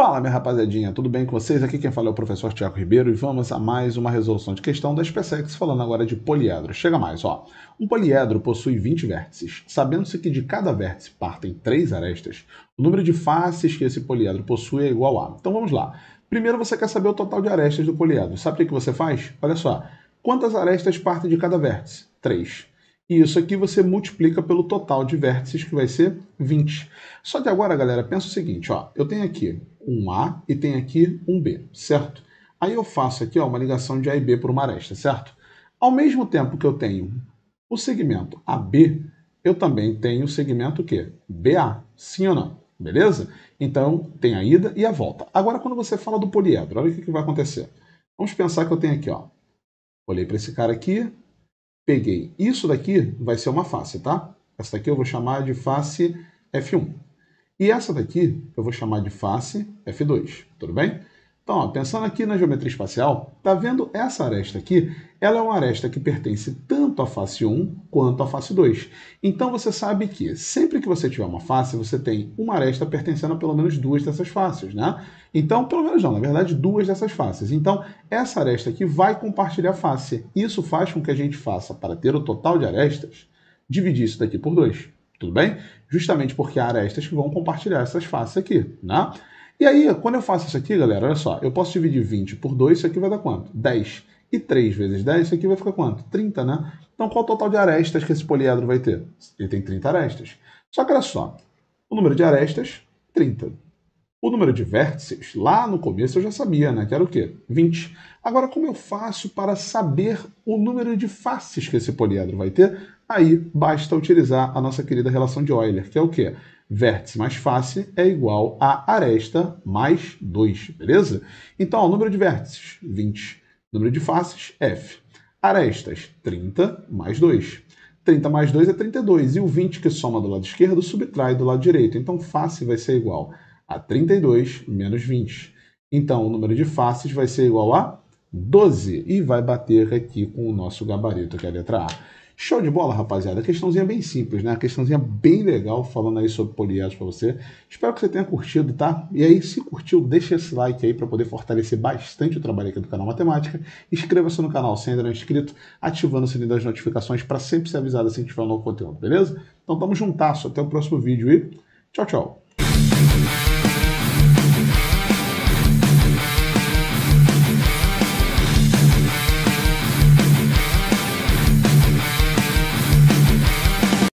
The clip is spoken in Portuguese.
Fala, minha rapaziadinha, tudo bem com vocês? Aqui quem fala é o professor Tiago Ribeiro e vamos a mais uma resolução de questão da SpaceX falando agora de poliedro. Chega mais, ó. Um poliedro possui 20 vértices. Sabendo-se que de cada vértice partem três arestas, o número de faces que esse poliedro possui é igual a. Então vamos lá. Primeiro você quer saber o total de arestas do poliedro. Sabe o que você faz? Olha só. Quantas arestas partem de cada vértice? Três. E isso aqui você multiplica pelo total de vértices, que vai ser 20. Só que agora, galera, pensa o seguinte, ó, eu tenho aqui um A e tenho aqui um B, certo? Aí eu faço aqui ó, uma ligação de A e B por uma aresta, certo? Ao mesmo tempo que eu tenho o segmento AB, eu também tenho o segmento que? BA, sim ou não? Beleza? Então, tem a ida e a volta. Agora, quando você fala do poliedro, olha o que, que vai acontecer. Vamos pensar que eu tenho aqui, ó. Olhei para esse cara aqui, peguei. Isso daqui vai ser uma face, tá? Essa daqui eu vou chamar de face F1. E essa daqui eu vou chamar de face F2, tudo bem? Então, ó, pensando aqui na geometria espacial, tá vendo essa aresta aqui? Ela é uma aresta que pertence tanto tanto a face 1 quanto a face 2. Então você sabe que sempre que você tiver uma face, você tem uma aresta pertencendo a pelo menos duas dessas faces, né? Então, pelo menos não, na verdade, duas dessas faces. Então, essa aresta aqui vai compartilhar a face. Isso faz com que a gente faça, para ter o total de arestas, dividir isso daqui por 2. Tudo bem? Justamente porque há arestas que vão compartilhar essas faces aqui, né? E aí, quando eu faço isso aqui, galera, olha só, eu posso dividir 20 por 2, isso aqui vai dar quanto? 10. E 3 vezes 10, isso aqui vai ficar quanto? 30, né? Então, qual o total de arestas que esse poliedro vai ter? Ele tem 30 arestas. Só que olha só, o número de arestas, 30. O número de vértices, lá no começo eu já sabia, né? Que era o quê? 20. Agora, como eu faço para saber o número de faces que esse poliedro vai ter? Aí basta utilizar a nossa querida relação de Euler, que é o quê? Vértice mais face é igual a aresta mais 2, beleza? Então, ó, o número de vértices, 20. O número de faces, F arestas, 30 mais 2. 30 mais 2 é 32, e o 20 que soma do lado esquerdo subtrai do lado direito. Então, face vai ser igual a 32 menos 20. Então, o número de faces vai ser igual a 12, e vai bater aqui com o nosso gabarito, que é a letra A. Show de bola, rapaziada. Questãozinha bem simples, né? Questãozinha bem legal falando aí sobre poliedros para você. Espero que você tenha curtido, tá? E aí, se curtiu, deixa esse like aí para poder fortalecer bastante o trabalho aqui do canal Matemática. Inscreva-se no canal se ainda não é inscrito, ativando o sininho das notificações para sempre ser avisado assim que tiver um novo conteúdo, beleza? Então, tamo juntasso. Até o próximo vídeo e tchau, tchau.